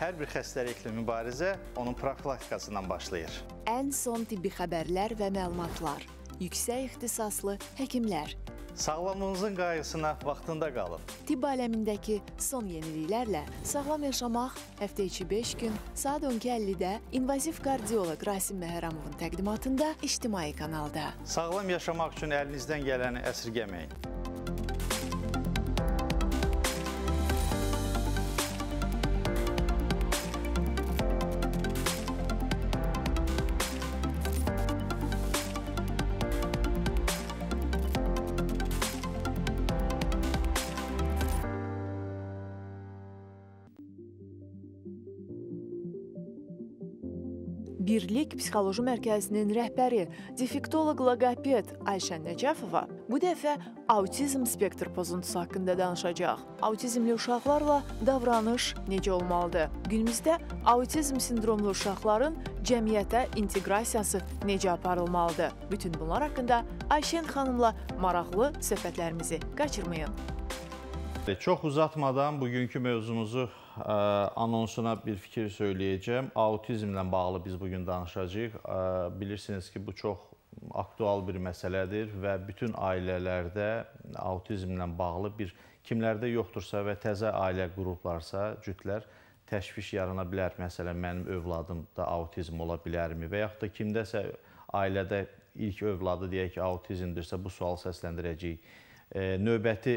Hər bir xəstəliklə mübarizə onun profilaktikasından başlayır. Ən son tibbi xəbərlər və məlumatlar. Yüksək ixtisaslı həkimlər. Sağlamlığınızın qayğısına vaxtında qalın. Tibb aləmindəki son yeniliklərlə sağlam yaşamaq həftə içi 5 gün saat 12:50-də invaziv kardioloq Rasim Məhərəmovun təqdimatında ictimai kanalda. Sağlam yaşamaq üçün əlinizdən gələni əsirgəməyin. Psixoloji Mərkəzinin rəhbəri, defektoloq-loqoped Ayşə Nəcəfova bu dəfə autizm spektr pozuntusu haqqında danışacaq. Autizmli uşaqlarla davranış necə olmalıdır? Günümüzdə autizm sindromlu uşaqların cəmiyyətə inteqrasiyası necə aparılmalıdır? Bütün bunlar haqqında Ayşən xanımla maraqlı söhbətlərimizi qaçırmayın. E, çox uzatmadan bugünkü mövzumuzu anonsuna bir fikir söyləyəcəm. Autizmlə bağlı biz bu gün danışacağıq. Bilirsiniz ki, bu çox aktual bir məsələdir və bütün ailələrdə autizmlə bağlı bir kimlərdə yoxdursa və təzə ailə qruplarsa, cütlər təşviş yarana bilər. Məsələn, mənim övladımda autizm ola bilərmi və yaxud da kimdəsə ailədə ilk övladı deyək ki, autizmdirsə, bu sual səsləndirəcəyik. Növbəti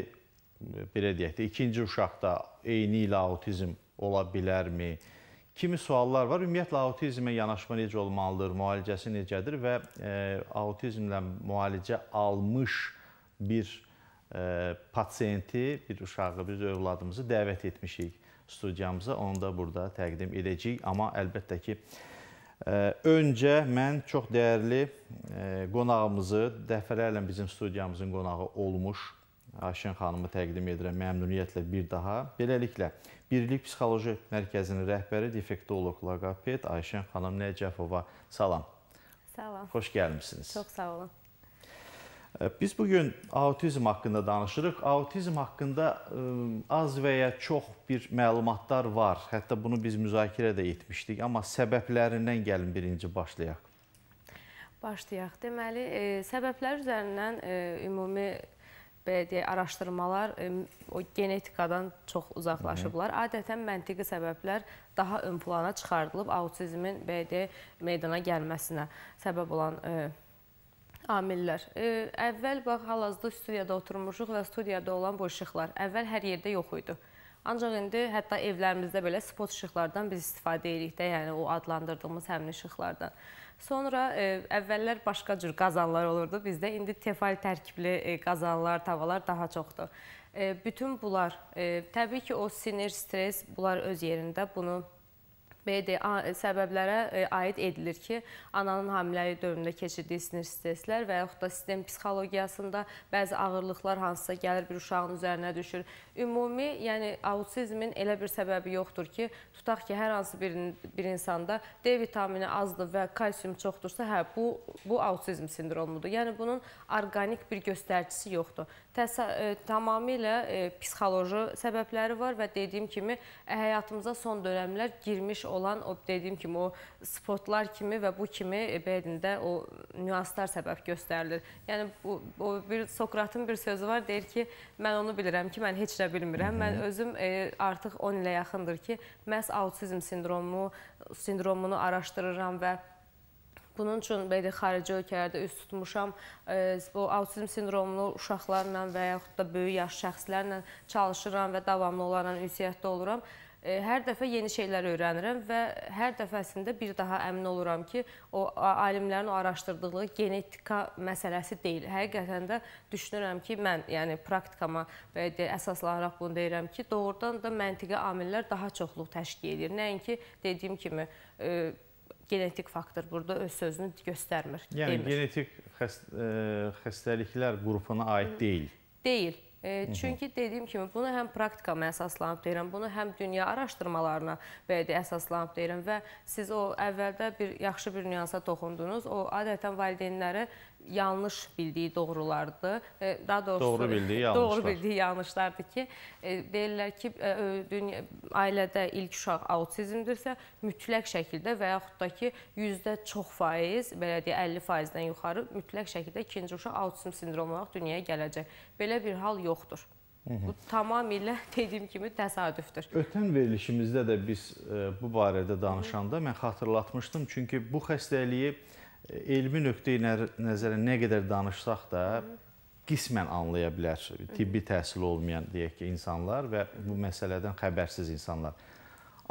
belə deyək də, ikinci uşaqda eyni ilə autizm ola bilərmi? Kimi suallar var. Ümumiyyətlə autizmə yanaşma necə olmalıdır, müalicəsi necədir və e, autizmlə müalicə almış bir e, pasiyenti, bir uşağı, bir övladımızı dəvət etmişik studiyamıza. Onu da burada təqdim edəcəyik. Amma əlbəttə ki, e, Öncə mən çox dəyərli e, qonağımızı, dəfələrlə bizim studiyamızın qonağı olmuş Ayşən xanımı təqdim edirəm məmnuniyyətlə bir daha. Beləliklə, Birlik Psixoloji Mərkəzinin rəhbəri defektoloq logoped Ayşən xanım Nəcəfova. Salam. Salam. Xoş gəlmisiniz. Çox sağ olun. Biz bugün autizm haqqında danışırıq. Autizm haqqında az və ya çox bir məlumatlar var. Hətta bunu biz müzakirə də etmişdik. Amma səbəblərindən gəlin birinci başlayaq. Başlayaq. Deməli, səbəblər üzərindən ümumi belə deyək, araşdırmalar o genetikadan çox uzaqlaşıblar. Hı -hı. Adətən məntiqi səbəblər daha ön plana çıxardılıb autizmin belə deyək, meydana gəlməsinə səbəb olan ə, amillər. Ə, əvvəl bax hal-hazırda studiyada oturmuşuq və studiyada olan bu işıqlar əvvəl hər yerdə yox idi. Ancaq indi hətta evlərimizdə belə spot işıqlardan biz istifadə edirik də, yəni o adlandırdığımız həmin işıqlardan. Sonra e, əvvəllər başqa cür qazanlar olurdu bizdə. İndi tefal tərkibli e, qazanlar, tavalar daha çoxdur. E, bütün bunlar, e, təbii ki, o sinir, stres bunlar öz yerində bunu BDA e, səbəblərə e, aid edilir ki, ananın hamiləlik dövründə keçirdiyi sinir streslər və yaxud da sistem psixologiyasında bəzi ağırlıqlar hansısa gəlir bir uşağın üzərinə düşür. Ümumi, yəni autizmin elə bir səbəbi yoxdur ki, tutaq ki, hər hansı bir, bir insanda D vitamini azdır və kalsium çoxdursa, hə, bu, bu autizm sindromudur. Yəni bunun orqanik bir göstəricisi yoxdur təsa e, tamamilə e, psixoloji səbəbləri var və dediyim kimi e, həyatımıza son dönəmlər girmiş olan o dediyim kimi o spotlar kimi və bu kimi e, bədində o nüanslar səbəb göstərilir. Yəni bu o bir Sokratın bir sözü var, deyir ki, mən onu bilirəm ki, mən heç nə bilmirəm. Hı -hı. Mən özüm e, artıq 10 ilə yaxındır ki, məhz autizm sindromu sindromunu araşdırıram və Bunun üçün belə xarici ölkələrdə üz tutmuşam. E, bu autizm sindromlu uşaqlarla və yaxud da böyük yaş şəxslərlə çalışıram və davamlı olaraq ünsiyyətdə oluram. E, hər dəfə yeni şeylər öyrənirəm və hər dəfəsində bir daha əmin oluram ki, o alimlərin o araşdırdığı genetika məsələsi deyil. Həqiqətən də düşünürəm ki, mən yəni praktikama belə deyə əsaslanaraq bunu deyirəm ki, doğrudan da məntiqi amillər daha çoxluq təşkil edir. Nəinki dediyim kimi e, genetik faktor burada öz sözünü göstərmir. Yəni demir. genetik xəst e, xəstəliklər qrupuna aid deyil. Deyil. E, çünki dediyim kimi bunu həm praktikama əsaslanıb deyirəm, bunu həm dünya araşdırmalarına belə deyə əsaslanıb deyirəm və siz o əvvəldə bir yaxşı bir nüansa toxundunuz. O adətən valideynləri yanlış bildiyi doğrulardır. E, daha doğrusu doğru bildiyi yanlışlar. Doğru bildiyi yanlışlardır ki, e, deyirlər ki, e, dünya, ailədə ilk uşaq autizmdirsə, mütləq şəkildə və yaxud da ki, yüzdə çox faiz, belə deyə 50 faizdən yuxarı mütləq şəkildə ikinci uşaq autizm sindromu olaraq dünyaya gələcək. Belə bir hal yoxdur. Hı -hı. Bu tamamilə dediyim kimi təsadüfdür. Ötən verilişimizdə də biz bu barədə danışanda Hı mən xatırlatmışdım. Çünki bu xəstəliyi elmi nöqteyi nəzərə nə qədər danışsaq da qismən anlaya bilər tibbi təhsil olmayan deyək ki, insanlar və bu məsələdən xəbərsiz insanlar.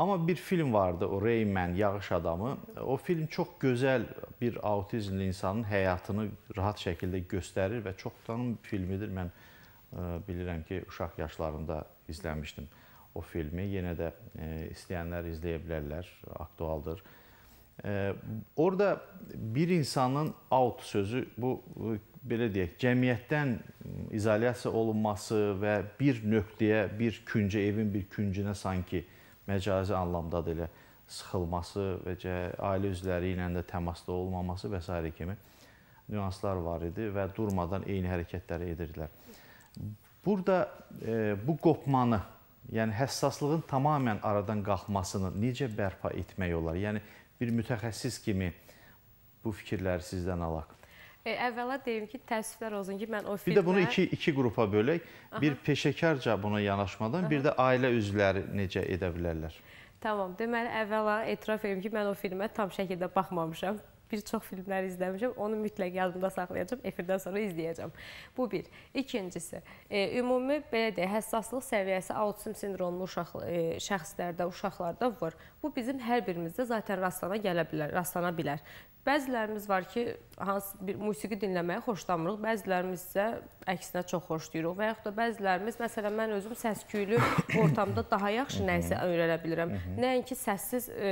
Amma bir film vardı, o Rayman, Yağış adamı. O film çox gözəl bir autizmli insanın həyatını rahat şəkildə göstərir və çox tanım filmidir. Mən e, bilirəm ki, uşaq yaşlarında izləmişdim o filmi. Yenə də e, istəyənlər izləyə bilərlər, aktualdır. Orada bir insanın out sözü bu belə deyək, cəmiyyətdən izolyasiya olunması və bir nöqtəyə, bir küncə, evin bir küncünə sanki məcazi anlamda da elə sıxılması və ailə üzvləri ilə də təmasda olmaması və s. kimi nüanslar var idi və durmadan eyni hərəkətləri edirdilər. Burada e, bu qopmanı, yəni həssaslığın tamamilə aradan qalxmasını necə bərpa etmək olar? Yəni bir mütəxəssis kimi bu fikirləri sizdən alaq? E, əvvəla deyim ki, təəssüflər olsun ki, mən o filmə... Bir də bunu iki, iki qrupa bölək. Aha. Bir peşəkarca buna yanaşmadan, Aha. bir də ailə üzvləri necə edə bilərlər? Tamam, deməli, əvvəla etiraf edim ki, mən o filmə tam şəkildə baxmamışam bir çox filmlər izləmişəm. Onu mütləq yadımda saxlayacağam, efirdən sonra izləyəcəm. Bu bir. İkincisi, e, ümumi belə deyə həssaslıq səviyyəsi autizm sindromlu uşaq e, şəxslərdə, uşaqlarda var. Bu bizim hər birimizdə zaten rastlana gələ bilər, rastlana bilər. Bəzilərimiz var ki, hansı bir musiqi dinləməyi xoşlamırıq, bəzilərimiz isə əksinə çox xoşlayırıq və yaxud da bəzilərimiz, məsələn, mən özüm səs-küylü ortamda daha yaxşı nə isə öyrənə bilirəm. Nəinki səssiz e,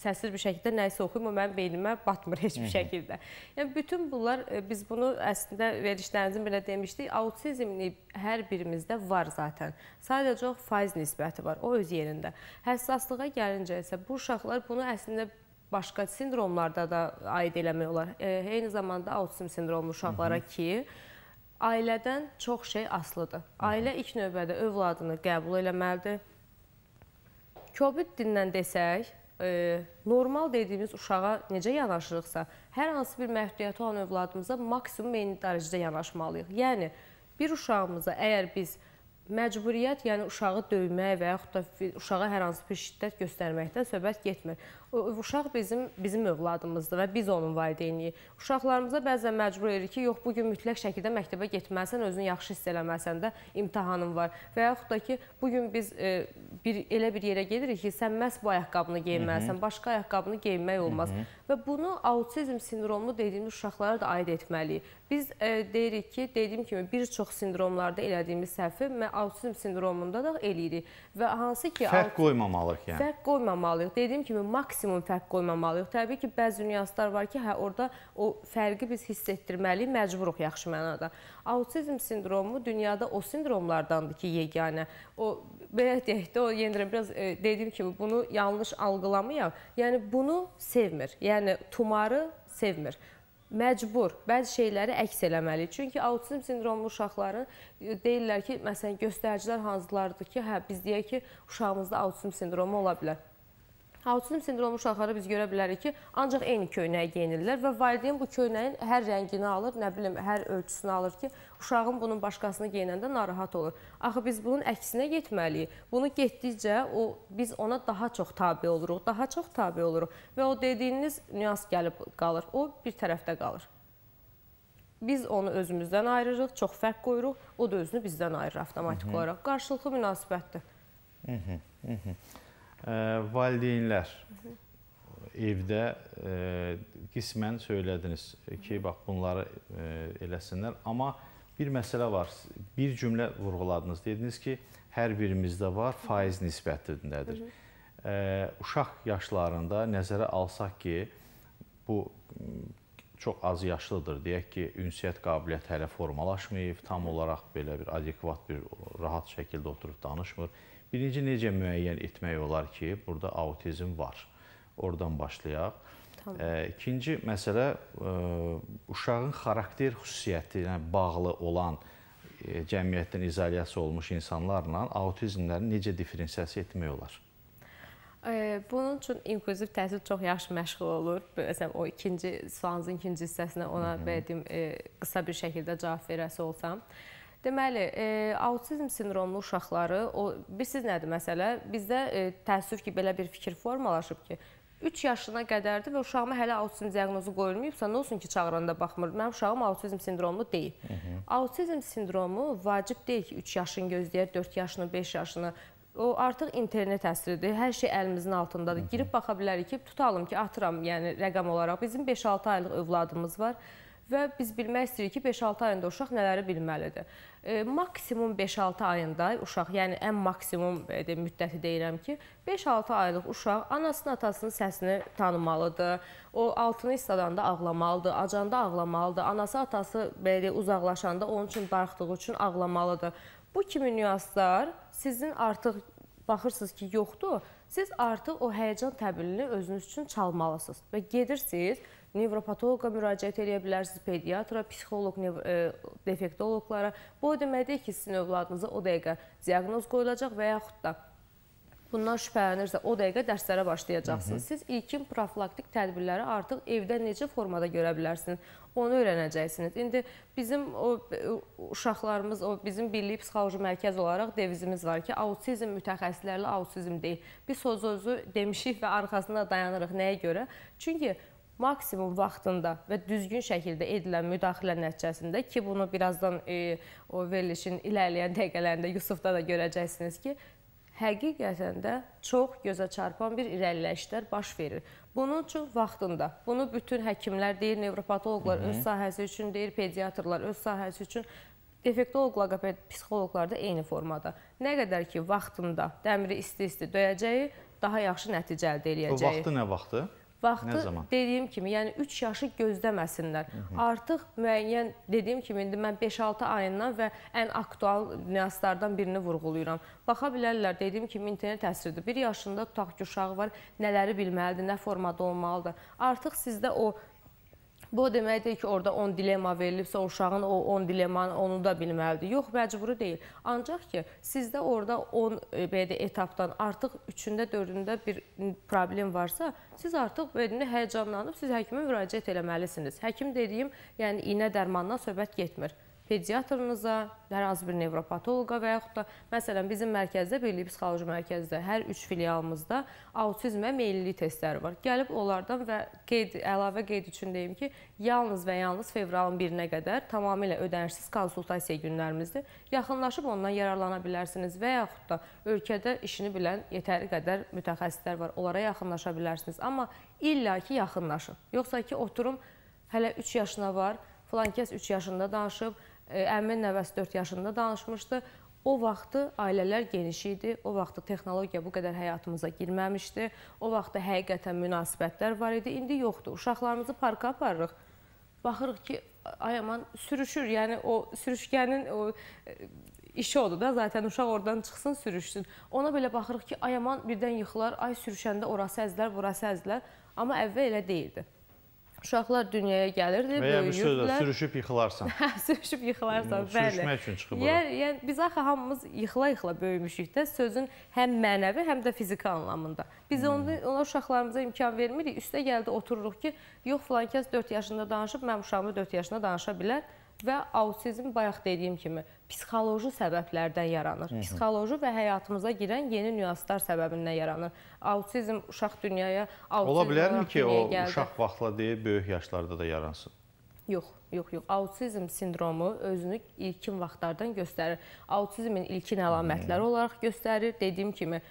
səssiz bir şəkildə nə isə oxuyum, o mənim beynimə batmır heç bir şəkildə. Yəni bütün bunlar e, biz bunu əslində verilişlərinizin belə demişdik, autizmli hər birimizdə var zaten. Sadəcə o faiz nisbəti var, o öz yerində. Həssaslığa gəlincə isə bu uşaqlar bunu əslində başqa sindromlarda da aid eləmək olar. E, eyni zamanda autizm sindromu uşaqlara ki, ailədən çox şey aslıdır. Ailə ilk növbədə övladını qəbul eləməlidir. Kobid dindən desək, e, normal dediyimiz uşağa necə yanaşırıqsa, hər hansı bir məhdudiyyəti olan övladımıza maksimum eyni dərəcədə yanaşmalıyıq. Yəni, bir uşağımıza əgər biz məcburiyyət, yəni uşağı döymək və yaxud da uşağa hər hansı bir şiddət göstərməkdən söhbət getmir uşaq bizim bizim övladımızdır və biz onun valideyniyik. Uşaqlarımıza bəzən məcbur edirik ki, yox bu gün mütləq şəkildə məktəbə getməlisən, özünü yaxşı hiss eləməsən də imtahanın var. Və yaxud da ki, bu gün biz e, bir elə bir yerə gedirik ki, sən məhz bu ayaqqabını geyinməlisən, başqa ayaqqabını geyinmək olmaz. Hı -hı. Və bunu autizm sindromu dediyimiz uşaqlara da aid etməliyik. Biz e, deyirik ki, dediyim kimi bir çox sindromlarda elədiyimiz səhvi autizm sindromunda da eləyirik və hansı ki fərq qoymamalıyıq yəni. Fərq qoymamalıyıq. Dediyim kimi maksimum maksimum fərq qoymamalıyıq. Təbii ki, bəzi nüanslar var ki, hə orada o fərqi biz hiss etdirməliyik, məcburuq yaxşı mənada. Autizm sindromu dünyada o sindromlardandır ki, yeganə. O belə deyək də, o yendirəm biraz e, dediyim kimi bunu yanlış algılamayaq. Yəni bunu sevmir. Yəni tumarı sevmir məcbur bəzi şeyləri əks eləməli. Çünki autizm sindromlu uşaqların e, deyirlər ki, məsələn, göstəricilər hansılardır ki, hə biz deyək ki, uşağımızda autizm sindromu ola bilər. Autizm sindromu uşaqları biz görə bilərik ki, ancaq eyni köynəyi geyinirlər və valideyn bu köynəyin hər rəngini alır, nə bilim, hər ölçüsünü alır ki, uşağın bunun başqasını geyinəndə narahat olur. Axı biz bunun əksinə getməliyik. Bunu getdikcə o biz ona daha çox tabe oluruq, daha çox tabe oluruq və o dediyiniz nüans gəlib qalır. O bir tərəfdə qalır. Biz onu özümüzdən ayırırıq, çox fərq qoyuruq, o da özünü bizdən ayırır avtomatik olaraq. Qarşılıqlı münasibətdir. Hı -hı, hı -hı valideynlər evdə e, qismən söylədiniz ki, bax bunları e, eləsinlər, amma bir məsələ var. Bir cümlə vurğuladınız. Dediniz ki, hər birimizdə var faiz nisbətindədir. E, uşaq yaşlarında nəzərə alsaq ki, bu çox az yaşlıdır. Deyək ki, ünsiyyət qabiliyyəti hələ formalaşmayıb, tam olaraq belə bir adekvat bir rahat şəkildə oturub danışmır. Birinci necə müəyyən etmək olar ki, burada autizm var. Oradan başlayaq. Tamam. E, ikinci məsələ e, uşağın xarakter xüsusiyyətinə bağlı olan e, cəmiyyətdən izolyasiya olmuş insanlarla autizmləri necə diferensiyasiya etmək olar? Bunun üçün inklüziv təhsil çox yaxşı məşğul olur. Məsələn, o ikinci sualınızın ikinci hissəsinə ona belə deyim, e, qısa bir şəkildə cavab verəsi olsam. Hı -hı. Deməli, e, autizm sindromlu uşaqları, o bilirsiniz nədir məsələ? Bizdə e, təəssüf ki, belə bir fikir formalaşıb ki, 3 yaşına qədərdir və uşağıma hələ autizm diaqnozu qoyulmayıbsa, nə olsun ki, çağıranda baxmır. Mənim uşağım autizm sindromlu deyil. Hı -hı. Autizm sindromu vacib deyil ki, 3 yaşını gözləyək, 4 yaşını, 5 yaşını. O artıq internet əsridir. Hər şey əlimizin altındadır. Hı -hı. Girib baxa bilərik ki, tutalım ki, atıram, yəni rəqəm olaraq bizim 5-6 aylıq övladımız var və biz bilmək istəyirik ki, 5-6 ayında uşaq nələri bilməlidir. E, maksimum 5-6 ayında uşaq, yəni ən maksimum e, de, müddəti deyirəm ki, 5-6 aylıq uşaq anasının, atasının səsini tanımalıdır. O altını istadanda ağlamalıdır, acanda ağlamalıdır. Anası, atası belə uzaqlaşanda onun üçün darıxdığı üçün ağlamalıdır. Bu kimi nüanslar sizin artıq baxırsınız ki, yoxdur, siz artıq o həyəcan təbilini özünüz üçün çalmalısınız və gedirsiniz nevropatoloqa müraciət edə bilərsiniz, pediatra, psixoloq, nev e, defektoloqlara. Bu o deməkdir ki, sizin övladınıza o dəqiqə diaqnoz qoyulacaq və yaxud da bundan şübhələnirsə, o dəqiqə dərslərə başlayacaqsınız. Hı -hı. Siz ilkin profilaktik tədbirləri artıq evdə necə formada görə bilirsiniz? Onu öyrənəcəksiniz. İndi bizim o e, uşaqlarımız, o bizim Milli Psixoloji Mərkəz olaraq devizimiz var ki, autizm mütəxəssislərlə autizm deyil. Bir söz özü demişik və arxasına dayanırıq. Nəyə görə? Çünki maksimum vaxtında və düzgün şəkildə edilən müdaxilə nəticəsində ki, bunu birazdan e, o verilişin irəliləyən dəqiqələrində Yusufda da görəcəksiniz ki, həqiqətən də çox gözə çarpan bir irəliləyişlər baş verir. Bunun üçün vaxtında, bunu bütün həkimlər deyir, nevropatoloqlar Hı -hı. öz sahəsi üçün deyir, pediatrlar öz sahəsi üçün Defektoloq, logoped, psixoloqlar da eyni formada. Nə qədər ki, vaxtında dəmiri isti-isti döyəcəyi, daha yaxşı nəticə əldə eləyəcəyi. O vaxtı nə vaxtı? vaxtı dediyim kimi, yəni 3 yaşı gözləməsinlər. Hı -hı. Artıq müəyyən dediyim kimi indi mən 5-6 ayından və ən aktual nüanslardan birini vurğulayıram. Baxa bilərlər dediyim kimi internet təsiridir. 1 yaşında tutaq ki, uşağı var, nələri bilməlidir, nə formada olmalıdır. Artıq sizdə o Bu o deməkdir ki, orada 10 dilema verilibsə, uşağın o 10 dilemanı onu da bilməlidir. Yox, məcburi deyil. Ancaq ki, sizdə orada 10 e, belə etapdan artıq 3-də, 4-də bir problem varsa, siz artıq bədəni həyəcanlanıb siz həkimə müraciət eləməlisiniz. Həkim dediyim, yəni iynə dərmandan söhbət getmir pediatrunuza, hər hansı bir nevropatoloqa və yaxud da məsələn bizim mərkəzdə, Birlik Psixoloji Mərkəzdə hər 3 filialımızda autizmə meyllilik testləri var. Gəlib onlardan və qeyd, əlavə qeyd üçün deyim ki, yalnız və yalnız fevralın 1-nə qədər tamamilə ödənişsiz konsultasiya günlərimizdir. Yaxınlaşıb ondan yararlana bilərsiniz və yaxud da ölkədə işini bilən yetəri qədər mütəxəssislər var. Onlara yaxınlaşa bilərsiniz. Amma illaki yaxınlaşın. Yoxsa ki, oturum hələ 3 yaşına var, filan kəs 3 yaşında danışıb, Əmin nəvəsi 4 yaşında danışmışdı. O vaxtı ailələr geniş idi, o vaxtı texnologiya bu qədər həyatımıza girməmişdi, o vaxtı həqiqətən münasibətlər var idi, indi yoxdur. Uşaqlarımızı parka aparırıq, baxırıq ki, ay aman sürüşür, yəni o sürüşkənin o e, işi odur da, zaten uşaq oradan çıxsın, sürüşsün. Ona belə baxırıq ki, ay aman birdən yıxılar, ay sürüşəndə orası əzlər, burası əzlər, amma əvvəl elə deyildi. Uşaqlar dünyaya gəlirdi, böyüyürdülər. Və ya bir sözlə, sürüşüb yıxılarsan. Hə, sürüşüb yıxılarsan, bəli. Sürüşmək üçün çıxıb ora. Yəni, biz axı hamımız yıxıla-yıxıla böyümüşük də sözün həm mənəvi, həm də fiziki anlamında. Biz hmm. onu, ona uşaqlarımıza imkan vermirik. Üstə gəldi, otururuq ki, yox, filan kəs 4 yaşında danışıb, mənim uşağımı 4 yaşında danışa bilər və autizm bayaq dediyim kimi psixoloji səbəblərdən yaranır. Hı -hı. Psixoloji və həyatımıza girən yeni nüanslar səbəbindən yaranır. Autizm uşaq dünyaya autizm Ola bilərmi ki, o gəldi. uşaq vaxtla deyil, böyük yaşlarda da yaransın? Yox, yox, yox. Autizm sindromu özünü ilkin vaxtlardan göstərir. Autizmin ilkin əlamətləri Hı -hı. olaraq göstərir. Dediyim kimi,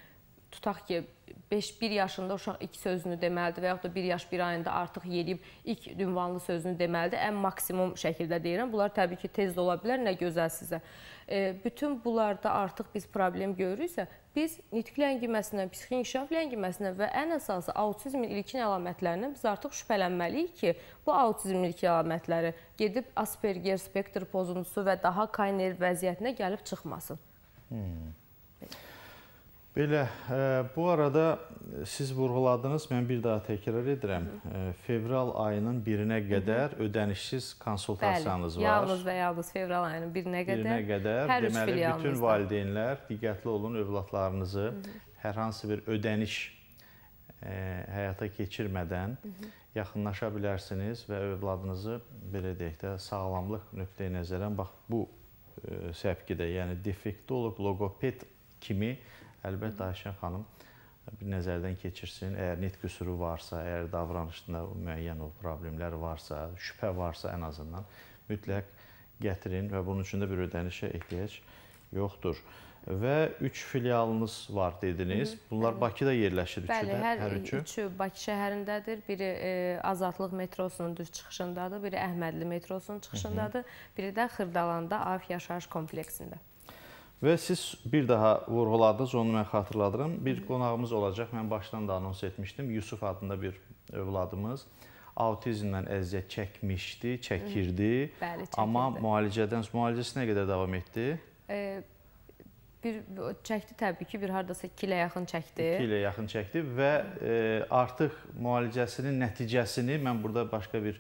tutaq ki, 5-1 yaşında uşaq ilk sözünü deməlidir və yaxud da 1 yaş 1 ayında artıq yeriyib ilk ünvanlı sözünü deməlidir. Ən maksimum şəkildə deyirəm. Bunlar təbii ki, tez də ola bilər, nə gözəl sizə. E, bütün bunlarda artıq biz problem görürüksə, biz nitq ləngiməsinə, psixi inkişaf ləngiməsinə və ən əsası autizmin ilkin əlamətlərindən biz artıq şübhələnməliyik ki, bu autizmin ilkin əlamətləri gedib Asperger spektr pozuntusu və daha Kayner vəziyyətinə gəlib çıxmasın. Hmm. Belə. Belə, e, bu arada siz vurğuladınız, mən bir daha təkrar edirəm. E, fevral ayının birinə qədər ödənişsiz konsultasiyanız Bəli, var. Yalnız və yalnız fevral ayının birinə qədər. Birinə qədər, hər deməli, bütün valideynlər diqqətli olun övladlarınızı Hı -hı. hər hansı bir ödəniş ə, e, həyata keçirmədən Hı -hı. yaxınlaşa bilərsiniz və övladınızı, belə deyək də, sağlamlıq nöqteyi nəzərən, bax, bu ə, səpkidə, yəni defektolog, logoped kimi Əlbəttə Ayşən xanım bir nəzərdən keçirsin. Əgər net qüsuru varsa, əgər davranışında müəyyən o problemlər varsa, şübhə varsa ən azından mütləq gətirin və bunun üçün də bir ödənişə ehtiyac yoxdur. Və 3 filialınız var dediniz. Bunlar Bakıda yerləşir üçü də, hər, hər üçü. Bəli, hər üçü Bakı şəhərindədir. Biri e, Azadlıq metrosunun düz çıxışındadır, biri Əhmədli metrosunun çıxışındadır, Hı -hı. biri də Xırdalanda Af yaşayış kompleksində. Və siz bir daha vurğuladınız, onu mən xatırladıram. Bir qonağımız olacaq, mən başdan da anons etmişdim. Yusuf adında bir övladımız autizmlə əziyyət çəkmişdi, çəkirdi. Bəli, çəkirdi. Amma müalicədən, müalicəsi nə qədər davam etdi? E, bir çəkdi təbii ki, bir hardasa 2 ilə yaxın çəkdi. 2 ilə yaxın çəkdi və e, artıq müalicəsinin nəticəsini mən burada başqa bir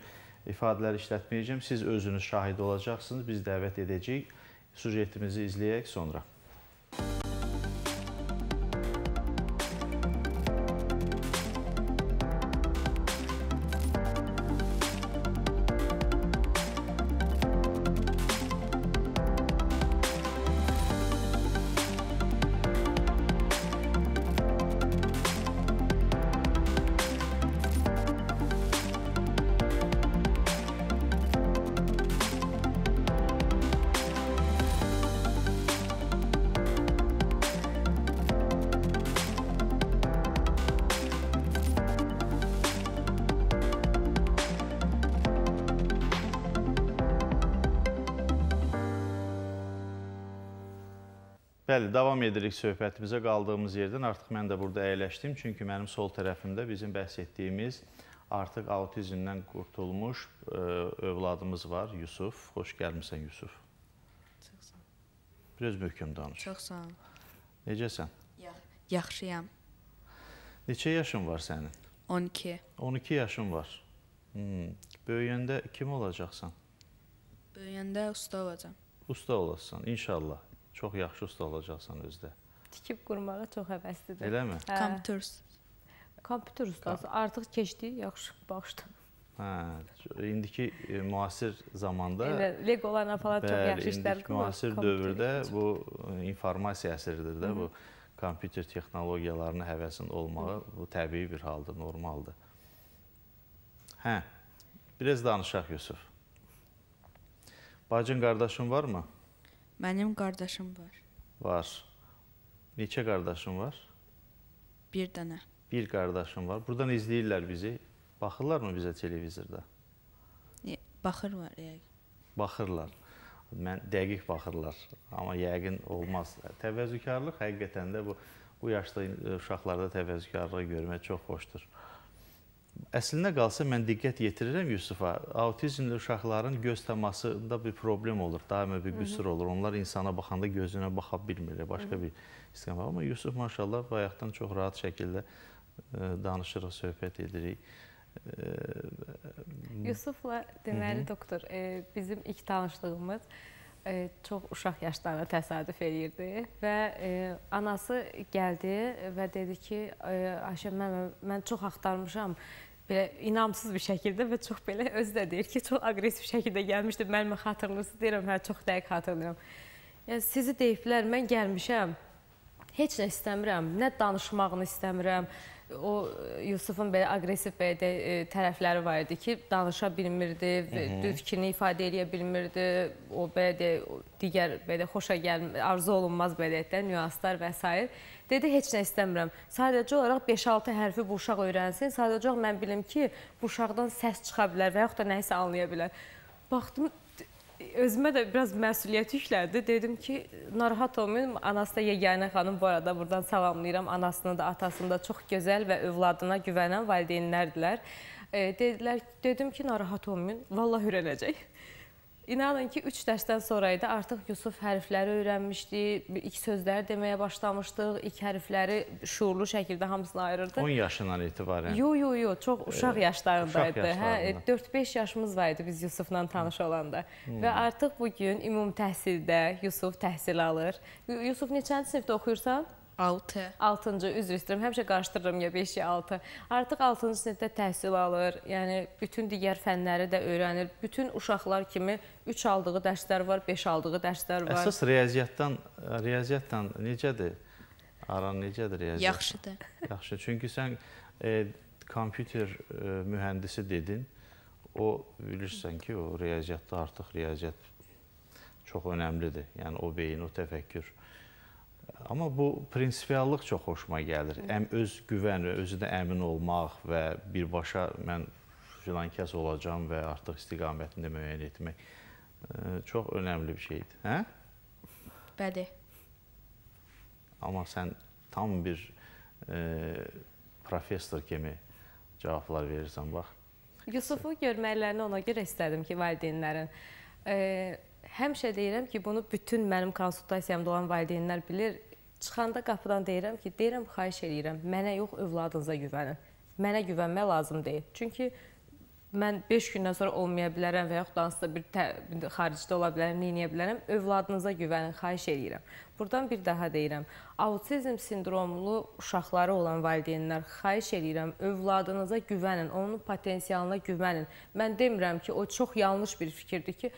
ifadələr işlətməyəcəm. Siz özünüz şahid olacaqsınız, biz dəvət edəcəyik Sujetimizi izleyerek sonra. Bəli, davam edirik söhbətimizə qaldığımız yerdən. Artıq mən də burada əyləşdim, çünki mənim sol tərəfimdə bizim bəhs etdiyimiz artıq autizmdən qurtulmuş e, övladımız var, Yusuf. Xoş gəlmisən, Yusuf. Çox sağ ol. Biraz möhkəm danış. Çox sağ ol. Necəsən? Yaxşıyam. Neçə yaşın var sənin? 12. 12 yaşın var. Hmm. Böyüyəndə kim olacaqsan? Böyüyəndə usta olacam. Usta olasan, inşallah çox yaxşı usta olacaqsan özdə. Tikib qurmağa çox həvəslidir. Eləmi? Hə. Kompüters. Kompüter ustası artıq keçdi, yaxşı bağışdı. Hə, indiki e, müasir zamanda Elə Legolarla falan çox yaxşı işlər qurur. Müasir dövrdə bu e, informasiya əsridir də Hı -hı. bu kompüter texnologiyalarına həvəsin olmağı bu təbii bir haldır, normaldır. Hə. Biraz danışaq Yusuf. Bacın qardaşın varmı? Mənim qardaşım var. Var. Neçə qardaşın var? Bir dənə. Bir qardaşım var. Buradan izləyirlər bizi. Baxırlarmı bizə televizorda? Baxırlar, yəqin. Baxırlar. Mən dəqiq baxırlar, amma yəqin olmaz. Təvəzzükarlıq həqiqətən də bu bu yaşda e, uşaqlarda təvəzzükarlığı görmək çox xoşdur. Əslində qalsa mən diqqət yetirirəm Yusufa. Autizmli uşaqların göz təmasında bir problem olur, daima bir qüsur olur. Onlar insana baxanda gözünə baxa bilmirlər, başqa Hı -hı. bir istiqamət. Amma Yusuf maşallah bayaqdan çox rahat şəkildə e, danışırıq, söhbət edirik. E, Yusufla deməli doktor, e, bizim ilk tanışlığımız e, çox uşaq yaşlarına təsadüf eləyirdi və e, anası gəldi və dedi ki, e, Ayşə mən mən çox axtarmışam. Belə inamsız bir şəkildə və çox belə özü də deyir ki, çox aqressiv şəkildə gəlmişdi. Mənimə xatırlırsınız deyirəm, hə çox dəqiq xatırlayıram. Yəni sizi deyiblər, mən gəlmişəm. Heç nə istəmirəm, nə danışmağını istəmirəm o e, Yusufun belə aqressiv belə də, e, tərəfləri var idi ki, danışa bilmirdi, Hı -hı. düz fikrini ifadə edə bilmirdi. O belə də digər belə xoşa gəlmir, arzu olunmaz belə də nüanslar və s. Dedi heç nə istəmirəm. Sadəcə olaraq 5-6 hərfi bu uşaq öyrənsin. Sadəcə olaraq mən bilim ki, bu uşaqdan səs çıxa bilər və yaxud da nəyisə anlaya bilər. Baxdım, özümə də biraz məsuliyyət yüklədi. Dedim ki, narahat olmayın. Anası da yeganə xanım bu arada buradan salamlayıram. Anasını da, atasını da çox gözəl və övladına güvənən valideynlərdilər. E, dedilər, dedim ki, narahat olmayın. Vallah hürələcək. İnanın ki, 3 dərsdən sonra idi. Artıq Yusuf hərfləri öyrənmişdi, ilk sözləri deməyə başlamışdıq, ilk hərfləri şuurlu şəkildə hamısını ayırırdı. 10 yaşından etibarən? Yo, yo, yo, çox uşaq yaşlarındaydı. Hə, 4-5 yaşımız var idi biz Yusufla tanış olanda. Hmm. Və artıq bugün ümum təhsildə Yusuf təhsil alır. Yusuf neçənci sinifdə oxuyursan? 6. 6-cı, üzr istəyirəm, həmişə qarışdırıram ya 5 ya 6. Artıq 6-cı sinifdə təhsil alır, yəni bütün digər fənləri də öyrənir. Bütün uşaqlar kimi 3 aldığı dərslər var, 5 aldığı dərslər var. Əsas riyaziyyatdan, riyaziyyatdan necədir? Aran necədir riyaziyyat? Yaxşıdır. Yaxşı, çünki sən e, kompüter e, mühəndisi dedin. O bilirsən ki, o riyaziyyatda artıq riyaziyyat çox önəmlidir. Yəni o beyin, o təfəkkür Amma bu prinsipiallıq çox xoşuma gəlir. Əm öz güvən və özü də əmin olmaq və birbaşa mən filan kəs olacağam və artıq istiqamətində müəyyən etmək e, çox önəmli bir şeydir. Hə? Bəli. Amma sən tam bir e, professor kimi cavablar verirsən, bax. Yusufu görməklərini ona görə istədim ki, valideynlərin. E, həmişə deyirəm ki, bunu bütün mənim konsultasiyamda olan valideynlər bilir. Çıxanda qapıdan deyirəm ki, deyirəm, xahiş eləyirəm, mənə yox, övladınıza güvənin. Mənə güvənmək lazım deyil. Çünki mən 5 gündən sonra olmaya bilərəm və yaxud hansısa bir xaricdə ola bilərəm, nə edə bilərəm. Övladınıza güvənin, xahiş eləyirəm. Burdan bir daha deyirəm. Autizm sindromlu uşaqları olan valideynlər, xahiş eləyirəm, övladınıza güvənin, onun potensialına güvənin. Mən demirəm ki, o çox yanlış bir fikirdir ki,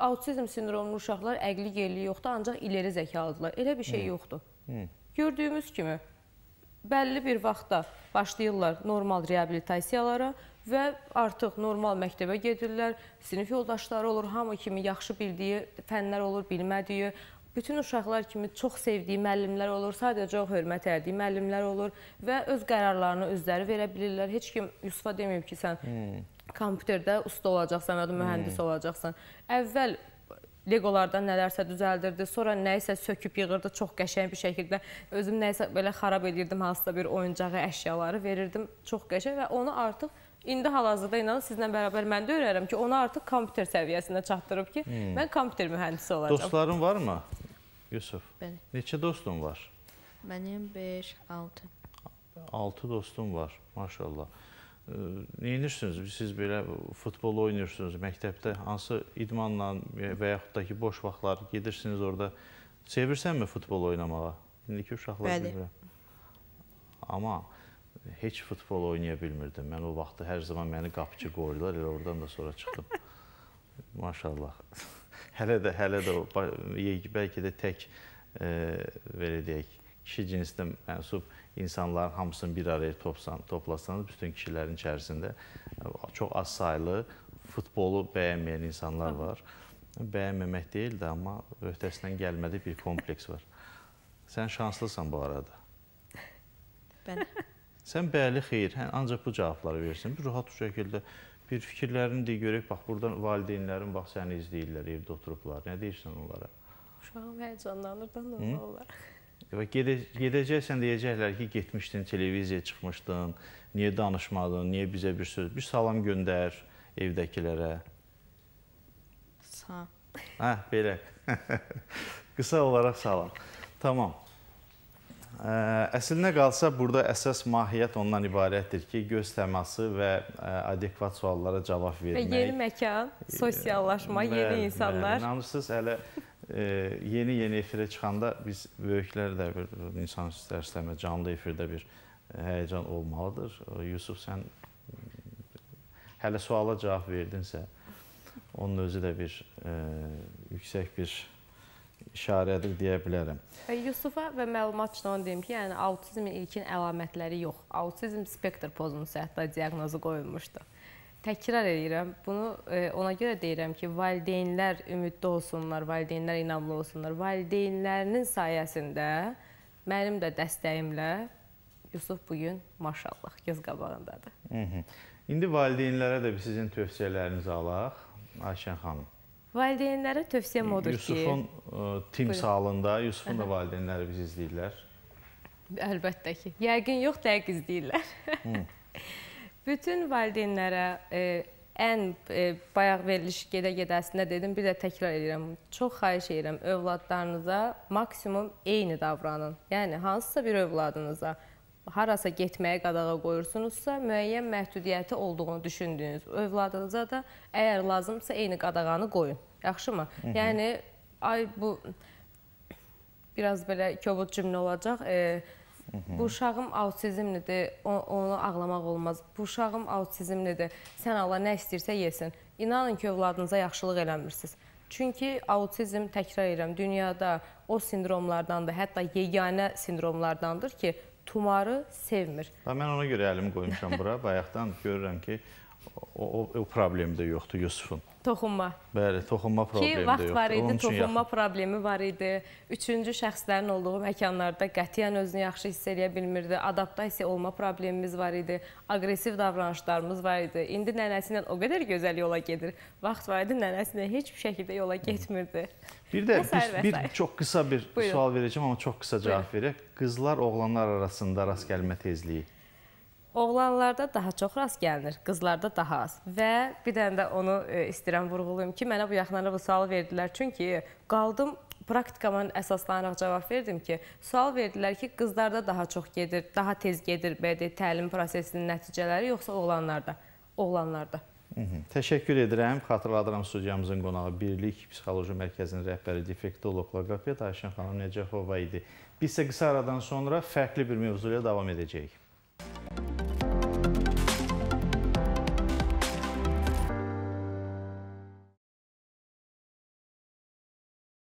autizm sindromlu uşaqlar əqli geriliyi yoxdur, ancaq ileri zəkalıdırlar. Elə bir şey yoxdur. Hı. Gördüyümüz kimi bəlli bir vaxtda başlayırlar normal reabilitasiyalara və artıq normal məktəbə gedirlər, sinif yoldaşları olur, hamı kimi yaxşı bildiyi fənlər olur, bilmədiyi, bütün uşaqlar kimi çox sevdiyi müəllimlər olur, sadəcə o hörmət elədiyi müəllimlər olur və öz qərarlarını özləri verə bilirlər. Heç kim Yusufa deməyib ki, sən hmm kompüterdə usta olacaqsan, adı mühəndis hmm. olacaqsan. Əvvəl legolardan nələrsə düzəldirdi, sonra nəyisə söküb yığırdı çox qəşəng bir şəkildə. Özüm nəyisə belə xarab edirdim, hansısa bir oyuncağı, əşyaları verirdim, çox qəşəng və onu artıq İndi hal-hazırda inanın sizlə bərabər mən də öyrənirəm ki, onu artıq kompüter səviyyəsində çatdırıb ki, hmm. mən kompüter mühəndisi olacağam. Dostların var mı? Yusuf. Bəli. Neçə dostun var? Mənim 5, 6. 6 dostum var, maşallah neyinirsiniz? Siz belə futbol oynayırsınız məktəbdə, hansı idmanla və yaxud da ki, boş vaxtlar gedirsiniz orada. Sevirsənmi futbol oynamağa? İndiki uşaqlar Bəli. bilmirəm. Amma heç futbol oynaya bilmirdim. Mən o vaxtı hər zaman məni qapıcı qoydular, elə oradan da sonra çıxdım. Maşallah. hələ də, hələ də o, bəlkə də tək, e, belə deyək, kişi cinsdə mənsub insanların hamısını bir araya toplasanız, bütün kişilərin içərisində e, çox az saylı futbolu bəyənməyən insanlar var. Bəyənməmək deyil də, amma öhdəsindən gəlmədik bir kompleks var. Sən şanslısan bu arada. Bəli. Sən bəli, xeyir, hə, ancaq bu cavabları versin. Bir rahat şəkildə bir fikirlərini deyə görək, bax, buradan valideynlərin bax, səni izləyirlər, evdə oturublar. Nə deyirsən onlara? Uşağım həyəcanlanır da normal olaraq. Gedə, gedəcəksən deyəcəklər ki, getmişdin, televiziyaya çıxmışdın, niyə danışmadın, niyə bizə bir söz, bir salam göndər evdəkilərə. Salam. Hə, belə. Qısa olaraq salam. Tamam. Əslinə qalsa, burada əsas mahiyyət ondan ibarətdir ki, göz təması və adekvat suallara cavab vermək. Və yeni məkan, sosiallaşma, və, yeni insanlar. Namısız, hələ yeni-yeni efirə çıxanda biz böyüklər də bir insan istərsəmə canlı efirdə bir e, həyəcan olmalıdır. Yusuf sən e, hələ suala cavab verdinsə, onun özü də bir e, yüksək bir işarədir deyə bilərəm. E, Yusufa və məlumatçına onu deyim ki, yəni autizmin ilkin əlamətləri yox, autizm spektr pozuntusu hətta diaqnozu qoyulmuşdu təkrar edirəm. Bunu e, ona görə deyirəm ki, valideynlər ümidli olsunlar, valideynlər inamlı olsunlar. Valideynlərinin sayəsində mənim də dəstəyimlə Yusuf bu gün maşallah göz qabağındadır. Hı mhm. -hı. İndi valideynlərə də sizin tövsiyələrinizi alaq, Ayşən xanım. Valideynlərə tövsiyəm odur Yusufun, ki, Yusufun e, timsalında, Yusufun da valideynləri bizi izləyirlər. Əlbəttə ki. Yəqin yox, dəqiq izləyirlər. Bütün valideynlərə e, ən e, bayaq veriliş gedə-gedə əslində dedim, bir də təkrar edirəm. Çox xahiş edirəm övladlarınıza maksimum eyni davranın. Yəni hansısa bir övladınıza harasa getməyə qadağa qoyursunuzsa, müəyyən məhdudiyyəti olduğunu düşündüyünüz övladınıza da əgər lazımsa eyni qadağanı qoyun. Yaxşımı? Hı -hı. Yəni ay bu biraz belə kobud cümlə olacaq. Eee Bu uşağım autizmlidir, onu ağlamaq olmaz. Bu uşağım autizmlidir, sən Allah nə istəyirsə yesin. İnanın ki, övladınıza yaxşılıq eləmirsiniz. Çünki autizm, təkrar edirəm, dünyada o sindromlardandır, hətta yeganə sindromlardandır ki, tumarı sevmir. Da, mən ona görə əlimi qoymuşam bura, bayaqdan görürəm ki, o, o problem də yoxdur Yusufun. Toxunma. Bəli, toxunma problemi Ki, vaxt var idi, toxunma yaxın. problemi var idi. Üçüncü şəxslərin olduğu məkanlarda qətiyyən özünü yaxşı hiss eləyə bilmirdi. Adaptasiya olma problemimiz var idi. Aqressiv davranışlarımız var idi. İndi nənəsi ilə o qədər gözəl yola gedir. Vaxt var idi, nənəsi ilə heç bir şəkildə yola getmirdi. Bir də vəsair, bir, vəsair. bir çox qısa bir Buyurun. sual verəcəm, amma çox qısa cavab verək. Qızlar oğlanlar arasında rast gəlmə tezliyi Oğlanlarda daha çox rast gəlinir, qızlarda daha az. Və bir dənə də onu e, istəyirəm vurğulayım ki, mənə bu yaxınlarda bu sualı verdilər. Çünki qaldım praktikama əsaslanaraq cavab verdim ki, sual verdilər ki, qızlarda daha çox gedir, daha tez gedir bədi təlim prosesinin nəticələri yoxsa oğlanlarda? Oğlanlarda. Hı mhmm. -hı. Təşəkkür edirəm. Xatırladıram studiyamızın qonağı Birlik Psixoloji Mərkəzinin rəhbəri defektoloq loqoped Ayşən xanım Nəcəfova idi. Biz isə qısa aradan sonra fərqli bir mövzu ilə davam edəcəyik.